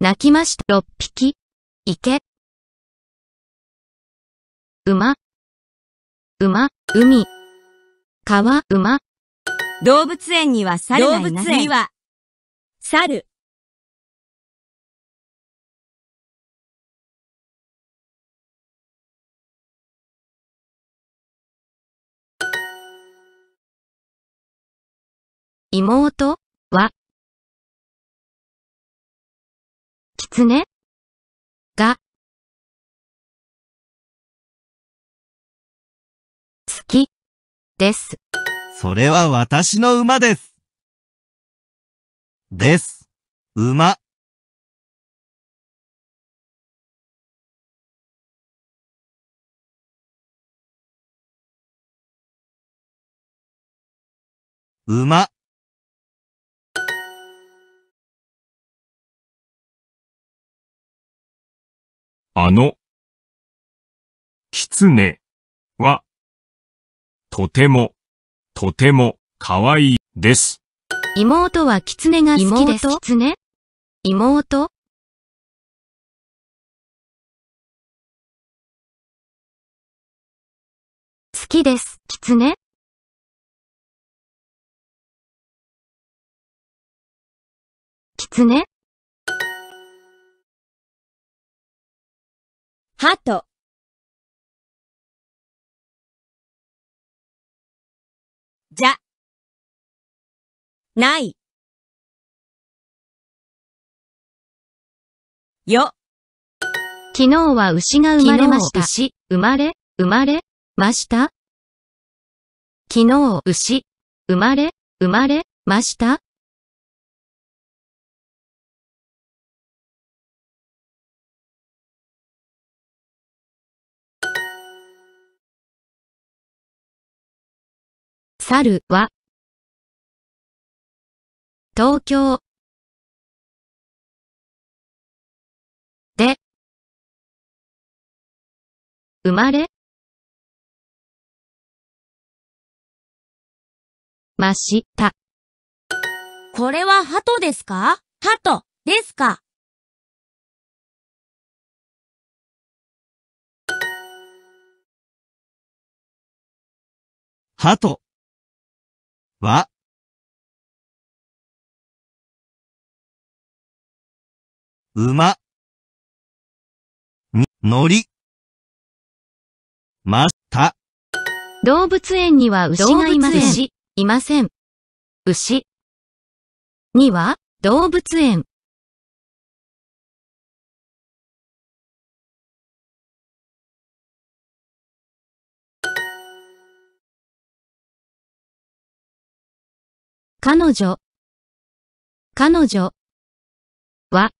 泣きました。六匹。池。馬。馬、海。川、馬。動物園には猿がい動物園には、猿。妹は、狐が、好き、です。それは私の馬です。です。馬。馬。あの、ネは、とても、とても、かわいです。妹は狐が好きです。狐妹好きです。狐狐鳩じゃ、ない、よ。昨日は牛が生まれました。牛、生まれ、生まれ、ました昨日、牛、生まれ、生まれ、ました猿は、東京で、生まれました。これは鳩ですか鳩ですか鳩。は、馬、に、乗り、ま、た。動物園には牛がいません。いません。牛には動物園彼女、彼女は、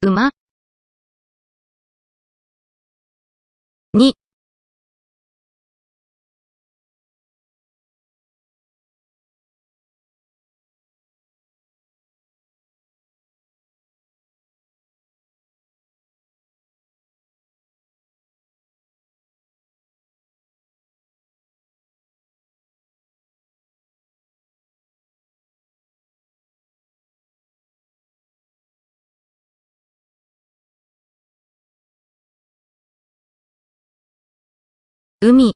馬に海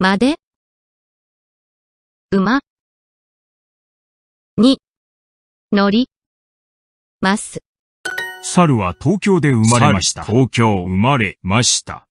まで馬に乗ります。猿は東京で生まれました。東京生まれました。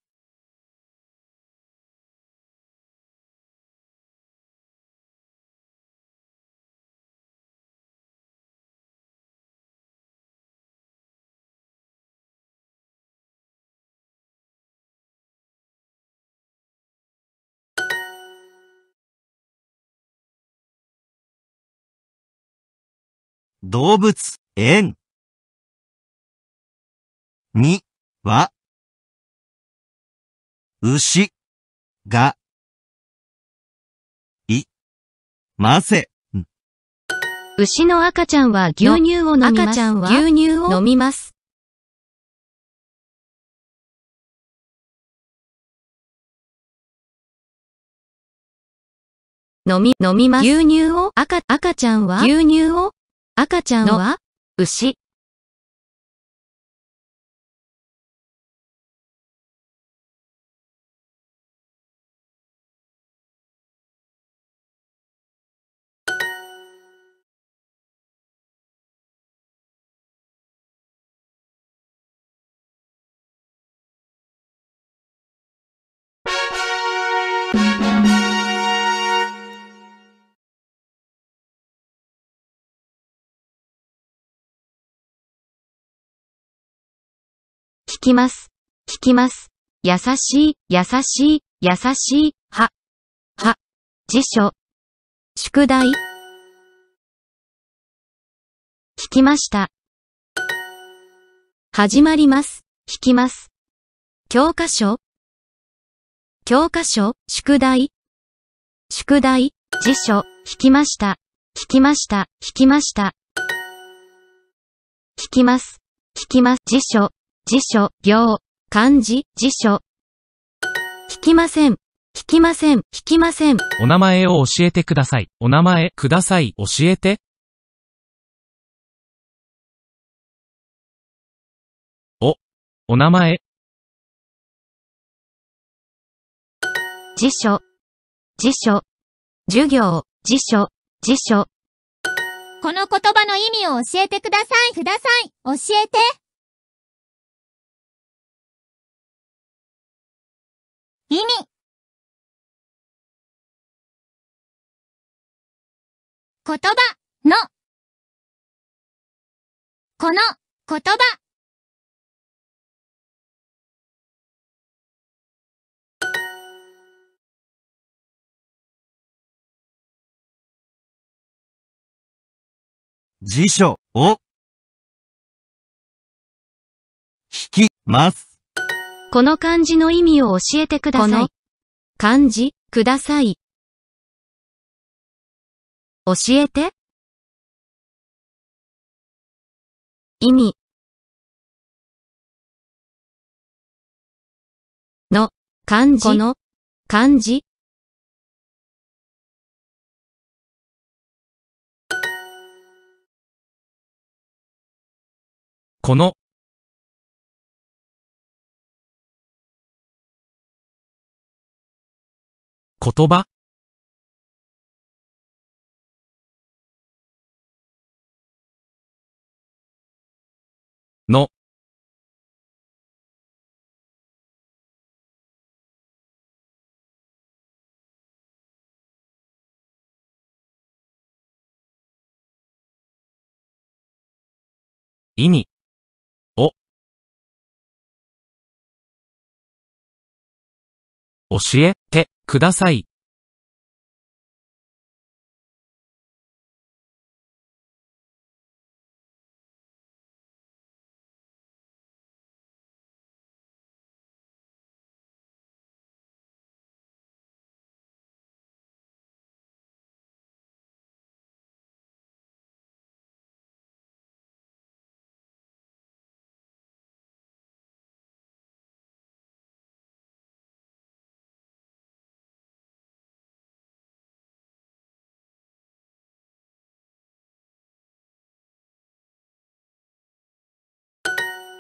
動物園。に、は、牛、が、い、ませ、牛の赤ちゃんは牛乳を飲みます。赤ちゃんは牛乳を飲みます。飲み、飲みます。牛乳を赤、赤ちゃんは牛乳を赤ちゃんは牛。thank you きます、聞きます。優しい、優しい、優しい、は、は、辞書。宿題。聞きました。始まります、聞きます。教科書。教科書、宿題。宿題、辞書、聞きました。聞きました、聞きました。聞きます、聞きます、辞書。辞書、行、漢字、辞書。聞きません。聞きません。聞きません。お名前を教えてください。お名前、ください。教えて。お、お名前。辞書、辞書、授業、辞書、辞書。この言葉の意味を教えてください。ください。教えて。意味言葉のこの言葉辞書を引きます。この漢字の意味を教えてください。この漢字、ください。教えて。意味。の、漢字。この、漢字。この言葉の意味を教えてください。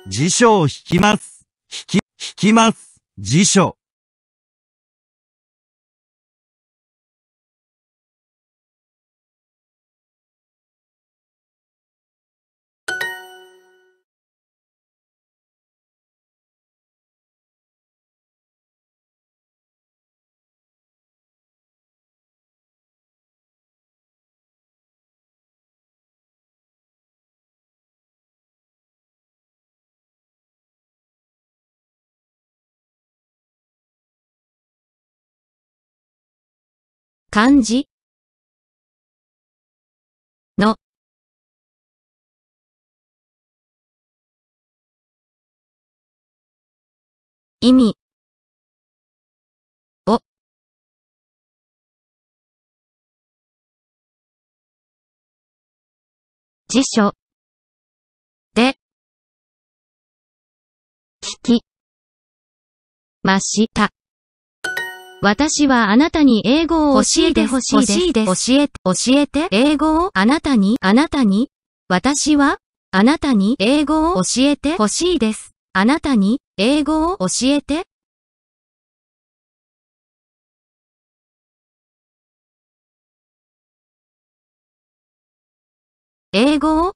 辞書を引きます。引き、引きます。辞書。漢字の意味を辞書で聞きました。私はあなたに英語を教えてほしいです。教えて、教えて、英語をあなたに、あなたに。私は、あなたに英語を教えてほしいです。あなたに英語を教えて。英語を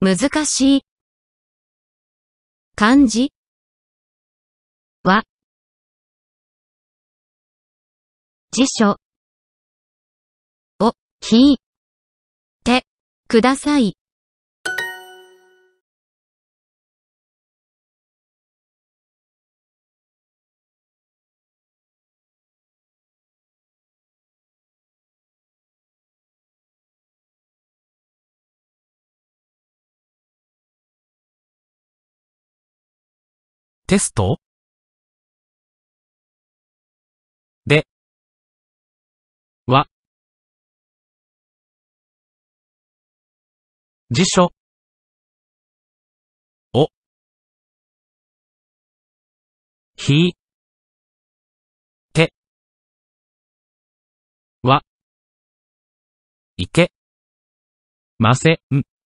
難しい。漢字は辞書を聞いてください。テストでは辞書をひてはいけません。